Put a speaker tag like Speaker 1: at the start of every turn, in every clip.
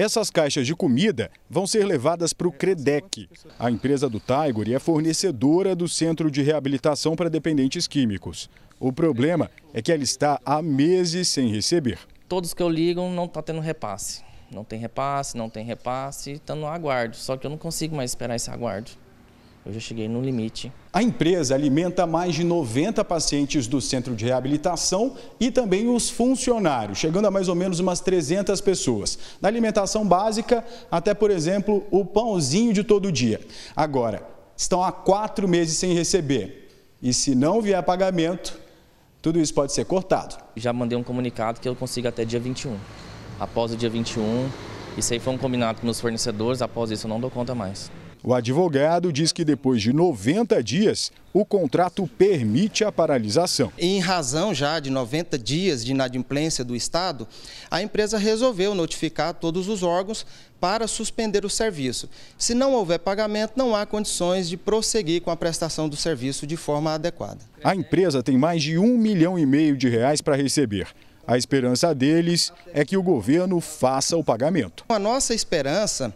Speaker 1: Essas caixas de comida vão ser levadas para o CREDEC. A empresa do Tiger é fornecedora do Centro de Reabilitação para Dependentes Químicos. O problema é que ela está há meses sem receber.
Speaker 2: Todos que eu ligo não está tendo repasse. Não tem repasse, não tem repasse, está no aguardo. Só que eu não consigo mais esperar esse aguardo eu já cheguei no limite.
Speaker 1: A empresa alimenta mais de 90 pacientes do centro de reabilitação e também os funcionários, chegando a mais ou menos umas 300 pessoas. Da alimentação básica até, por exemplo, o pãozinho de todo dia. Agora, estão
Speaker 2: há quatro meses sem receber. E se não vier pagamento, tudo isso pode ser cortado. Já mandei um comunicado que eu consigo até dia 21. Após o dia 21, isso aí foi um combinado com meus fornecedores, após isso eu não dou conta mais.
Speaker 1: O advogado diz que depois de 90 dias, o contrato permite a paralisação.
Speaker 2: Em razão já
Speaker 3: de 90 dias de inadimplência do Estado, a empresa resolveu notificar todos os órgãos para suspender o serviço. Se não houver pagamento, não há condições de
Speaker 1: prosseguir com a prestação do serviço de forma adequada. A empresa tem mais de um milhão e meio de reais para receber. A esperança deles é que o governo faça o pagamento.
Speaker 3: A nossa esperança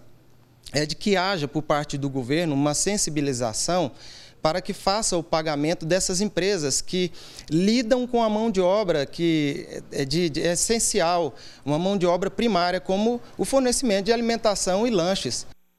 Speaker 3: é de que haja por parte do governo uma sensibilização para que faça o pagamento dessas empresas que lidam com a mão de obra que é, é de, de, é essencial, uma mão de obra primária, como o fornecimento de alimentação e lanches.